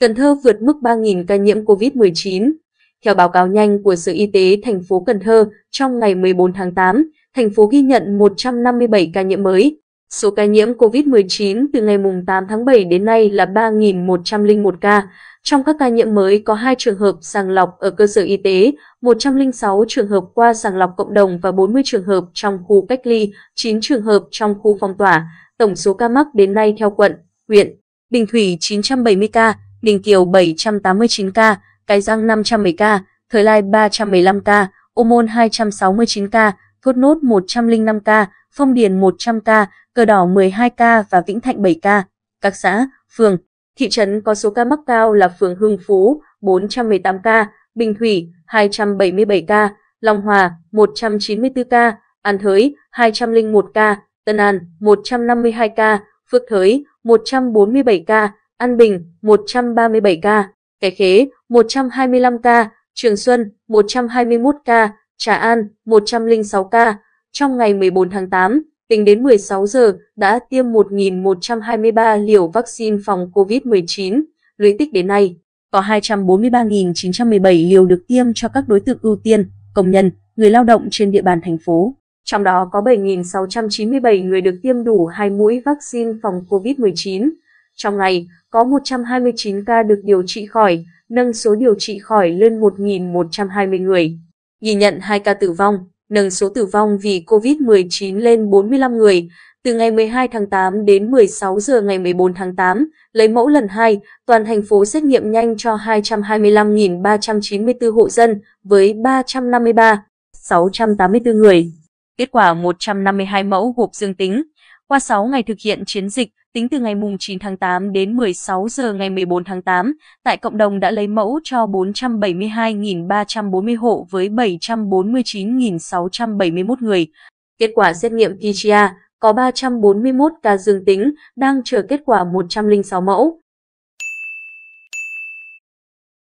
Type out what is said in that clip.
Cần Thơ vượt mức 3.000 ca nhiễm COVID-19. Theo báo cáo nhanh của Sở Y tế thành phố Cần Thơ, trong ngày 14 tháng 8, thành phố ghi nhận 157 ca nhiễm mới. Số ca nhiễm COVID-19 từ ngày 8 tháng 7 đến nay là 3.101 ca. Trong các ca nhiễm mới có 2 trường hợp sàng lọc ở cơ sở y tế, 106 trường hợp qua sàng lọc cộng đồng và 40 trường hợp trong khu cách ly, 9 trường hợp trong khu phong tỏa. Tổng số ca mắc đến nay theo quận, huyện, Bình Thủy 970 ca, Ninh Kiều 789 ca, Cái Giang 510 ca, Thời Lai 315 ca, Ô Môn 269 ca, Thốt Nốt 105 ca, Phong Điền 100 ca, Cờ Đỏ 12 ca và Vĩnh Thạnh 7 ca. Các xã, phường, thị trấn có số ca mắc cao là phường Hưng Phú 418 ca, Bình Thủy 277 ca, Long Hòa 194 ca, An Thới 201 ca, Tân An 152 ca, Phước Thới 147 ca. An Bình 137 ca, Cái Khế 125 ca, Trường Xuân 121 ca, Trà An 106 ca. Trong ngày 14 tháng 8, tính đến 16 giờ đã tiêm 1.123 liều vaccine phòng COVID-19. Lũy tích đến nay, có 243.917 liều được tiêm cho các đối tượng ưu tiên, công nhân, người lao động trên địa bàn thành phố. Trong đó có 7.697 người được tiêm đủ hai mũi vaccine phòng COVID-19. Trong ngày, có 129 ca được điều trị khỏi, nâng số điều trị khỏi lên 1.120 người. Ghi nhận 2 ca tử vong, nâng số tử vong vì COVID-19 lên 45 người. Từ ngày 12 tháng 8 đến 16 giờ ngày 14 tháng 8, lấy mẫu lần 2, toàn thành phố xét nghiệm nhanh cho 225.394 hộ dân với 353.684 người. Kết quả 152 mẫu gộp dương tính, qua 6 ngày thực hiện chiến dịch, tính từ ngày 9 tháng 8 đến 16 giờ ngày 14 tháng 8, tại cộng đồng đã lấy mẫu cho 472.340 hộ với 749.671 người. Kết quả xét nghiệm PCR có 341 ca dương tính, đang chờ kết quả 106 mẫu.